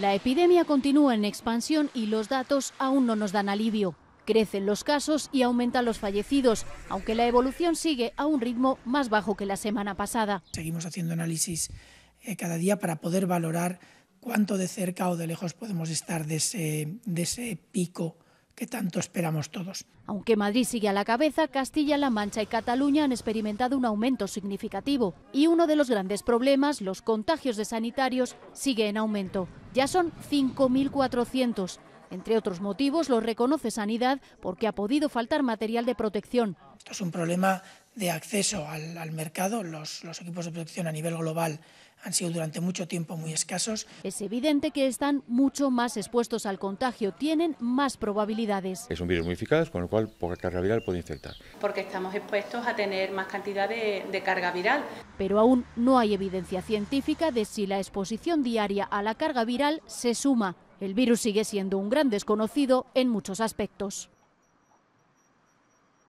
La epidemia continúa en expansión y los datos aún no nos dan alivio. Crecen los casos y aumentan los fallecidos, aunque la evolución sigue a un ritmo más bajo que la semana pasada. Seguimos haciendo análisis eh, cada día para poder valorar cuánto de cerca o de lejos podemos estar de ese, de ese pico que tanto esperamos todos. Aunque Madrid sigue a la cabeza, Castilla-La Mancha y Cataluña han experimentado un aumento significativo y uno de los grandes problemas, los contagios de sanitarios, sigue en aumento. Ya son 5.400. Entre otros motivos, lo reconoce Sanidad porque ha podido faltar material de protección. Esto es un problema de acceso al, mercado. Los, equipos de protección a nivel global han sido durante mucho tiempo muy escasos. Es evidente que están mucho más expuestos al contagio, tienen más probabilidades. Es un virus muy eficaz, con lo cual poca carga viral puede infectar. Porque estamos expuestos a tener más cantidad de, de carga viral. Pero aún no hay evidencia científica de si la exposición diaria a la carga viral se suma el virus sigue siendo un gran desconocido en muchos aspectos.